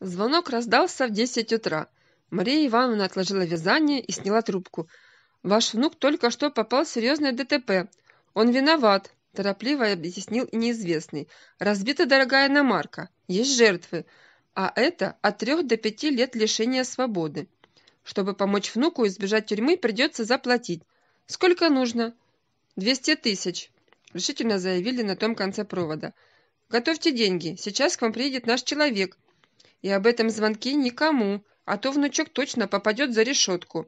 Звонок раздался в десять утра. Мария Ивановна отложила вязание и сняла трубку. «Ваш внук только что попал в серьезное ДТП. Он виноват», – торопливо объяснил неизвестный. «Разбита дорогая иномарка. Есть жертвы. А это от трех до пяти лет лишения свободы. Чтобы помочь внуку избежать тюрьмы, придется заплатить. Сколько нужно?» «Двести тысяч», – решительно заявили на том конце провода. «Готовьте деньги. Сейчас к вам приедет наш человек». И об этом звонке никому, а то внучок точно попадет за решетку.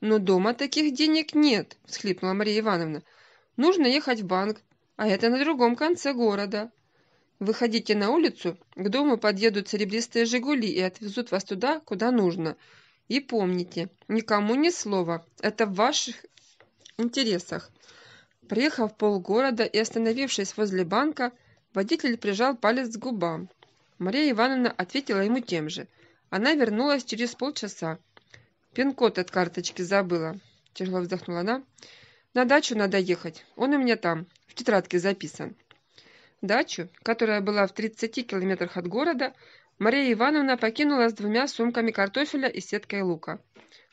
«Но дома таких денег нет», — всхлипнула Мария Ивановна. «Нужно ехать в банк, а это на другом конце города». «Выходите на улицу, к дому подъедут серебристые «Жигули» и отвезут вас туда, куда нужно. И помните, никому ни слова, это в ваших интересах». Приехав в полгорода и остановившись возле банка, водитель прижал палец к губам. Мария Ивановна ответила ему тем же. Она вернулась через полчаса. «Пин-код от карточки забыла», – тяжело вздохнула она. «На дачу надо ехать. Он у меня там, в тетрадке записан». Дачу, которая была в 30 километрах от города, Мария Ивановна покинула с двумя сумками картофеля и сеткой лука.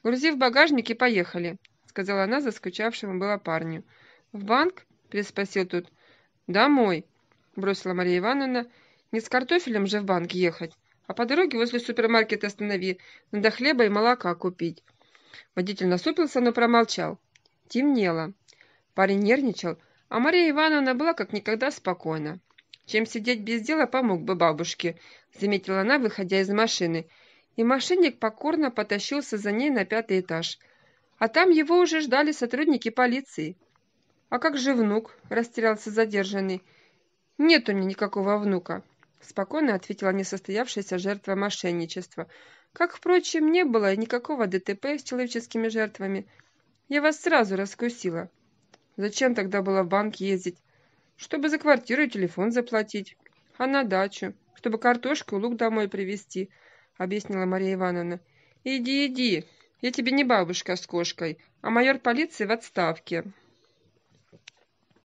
Грузив в багажник и поехали», — сказала она заскучавшему было парню. «В банк?» — переспросил тот. «Домой», — бросила Мария Ивановна не с картофелем же в банк ехать, а по дороге возле супермаркета останови. Надо хлеба и молока купить». Водитель насупился, но промолчал. Темнело. Парень нервничал, а Мария Ивановна была как никогда спокойна. «Чем сидеть без дела помог бы бабушке», — заметила она, выходя из машины. И мошенник покорно потащился за ней на пятый этаж. А там его уже ждали сотрудники полиции. «А как же внук?» — растерялся задержанный. «Нет у меня никакого внука». — спокойно ответила несостоявшаяся жертва мошенничества. «Как, впрочем, не было никакого ДТП с человеческими жертвами. Я вас сразу раскусила. Зачем тогда было в банк ездить? Чтобы за квартиру и телефон заплатить, а на дачу, чтобы картошку и лук домой привезти», — объяснила Мария Ивановна. «Иди, иди, я тебе не бабушка с кошкой, а майор полиции в отставке».